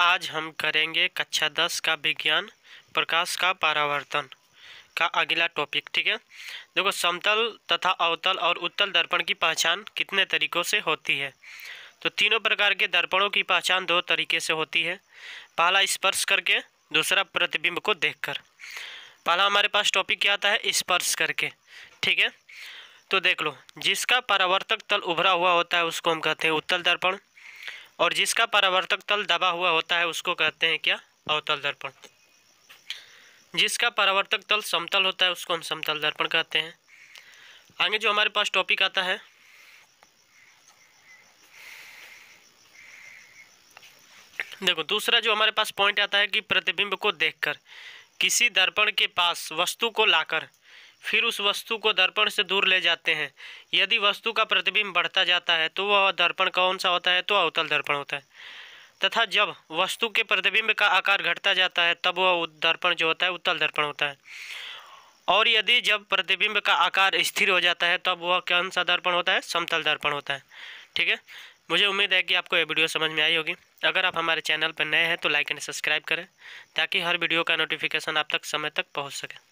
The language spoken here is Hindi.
आज हम करेंगे कक्षा दस का विज्ञान प्रकाश का परावर्तन का अगला टॉपिक ठीक है देखो समतल तथा अवतल और उत्तल दर्पण की पहचान कितने तरीक़ों से होती है तो तीनों प्रकार के दर्पणों की पहचान दो तरीके से होती है पहला स्पर्श करके दूसरा प्रतिबिंब को देखकर पहला हमारे पास टॉपिक क्या आता है स्पर्श करके ठीक है तो देख लो जिसका परावर्तक तल उभरा हुआ होता है उसको हम कहते हैं उत्तल दर्पण और जिसका परावर्तक तल दबा हुआ होता है उसको कहते हैं क्या अवतल दर्पण जिसका परावर्तक तल समतल होता है उसको हम समतल दर्पण कहते हैं आगे जो हमारे पास टॉपिक आता है देखो दूसरा जो हमारे पास पॉइंट आता है कि प्रतिबिंब को देखकर किसी दर्पण के पास वस्तु को लाकर फिर उस वस्तु को दर्पण से दूर ले जाते हैं यदि वस्तु का प्रतिबिंब बढ़ता जाता है तो वह दर्पण कौन सा होता है तो अवतल दर्पण होता है तथा जब वस्तु के प्रतिबिंब का आकार घटता जाता है तब वह दर्पण जो होता है उत्तल दर्पण होता है और यदि जब प्रतिबिंब का आकार स्थिर हो जाता है तब वह कौन सा दर्पण होता है समतल दर्पण होता है ठीक है मुझे उम्मीद है कि आपको यह वीडियो समझ में आई होगी अगर आप हमारे चैनल पर नए हैं तो लाइक एंड सब्सक्राइब करें ताकि हर वीडियो का नोटिफिकेशन आप तक समय तक पहुँच सके